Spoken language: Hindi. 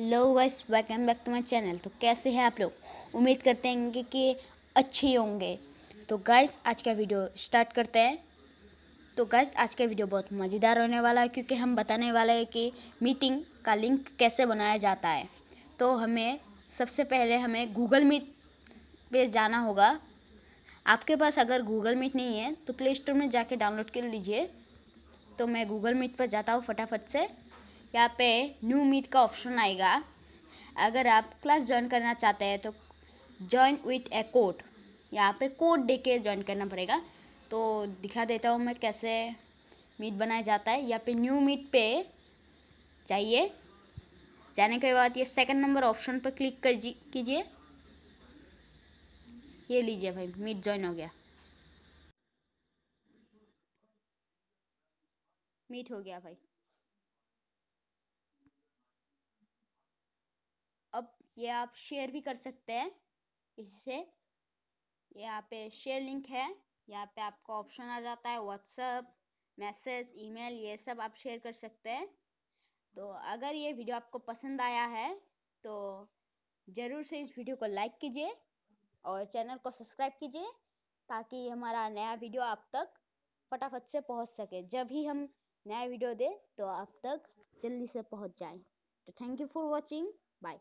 hello vice welcome back to my channel तो कैसे हैं आप लोग उम्मीद करते हैं कि अच्छे होंगे तो गाइस आज का वीडियो स्टार्ट करते हैं तो गाइस आज का वीडियो बहुत मज़ेदार होने वाला है क्योंकि हम बताने वाले हैं कि मीटिंग का लिंक कैसे बनाया जाता है तो हमें सबसे पहले हमें गूगल मीट पे जाना होगा आपके पास अगर गूगल मीट नहीं है तो प्ले स्टोर में जाके डाउनलोड कर लीजिए तो मैं गूगल मीट पर जाता हूँ फटाफट से यहाँ पे न्यू मीट का ऑप्शन आएगा अगर आप क्लास ज्वाइन करना चाहते हैं तो ज्वाइन विथ ए कोड यहाँ पे कोड दे के ज्वाइन करना पड़ेगा तो दिखा देता हूँ मैं कैसे मीट बनाया जाता है यहाँ पे न्यू मीट पे चाहिए जाने के बाद ये सेकंड नंबर ऑप्शन पर क्लिक कर कीजिए ये लीजिए भाई मीट ज्वाइन हो गया मीट हो गया भाई अब ये आप शेयर भी कर सकते हैं इससे यहाँ पे शेयर लिंक है यहाँ पे आपका ऑप्शन आ जाता है व्हाट्सअप मैसेज ईमेल ये सब आप शेयर कर सकते हैं तो अगर ये वीडियो आपको पसंद आया है तो ज़रूर से इस वीडियो को लाइक कीजिए और चैनल को सब्सक्राइब कीजिए ताकि हमारा नया वीडियो आप तक फटाफट से पहुंच सके जब भी हम नया वीडियो दे तो आप तक जल्दी से पहुंच जाए तो thank you for watching bye